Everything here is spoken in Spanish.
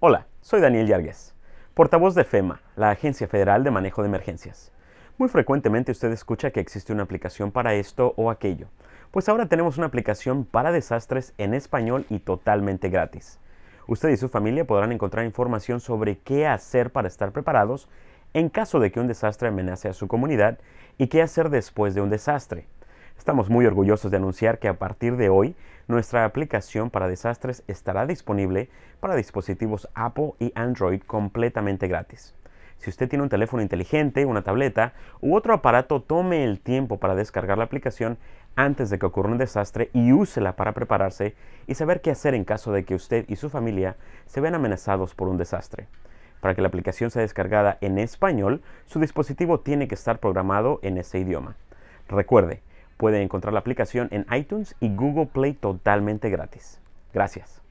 Hola, soy Daniel Yargues, portavoz de FEMA, la Agencia Federal de Manejo de Emergencias. Muy frecuentemente usted escucha que existe una aplicación para esto o aquello, pues ahora tenemos una aplicación para desastres en español y totalmente gratis. Usted y su familia podrán encontrar información sobre qué hacer para estar preparados en caso de que un desastre amenace a su comunidad y qué hacer después de un desastre. Estamos muy orgullosos de anunciar que a partir de hoy nuestra aplicación para desastres estará disponible para dispositivos Apple y Android completamente gratis. Si usted tiene un teléfono inteligente, una tableta u otro aparato, tome el tiempo para descargar la aplicación antes de que ocurra un desastre y úsela para prepararse y saber qué hacer en caso de que usted y su familia se vean amenazados por un desastre. Para que la aplicación sea descargada en español, su dispositivo tiene que estar programado en ese idioma. Recuerde, Pueden encontrar la aplicación en iTunes y Google Play totalmente gratis. Gracias.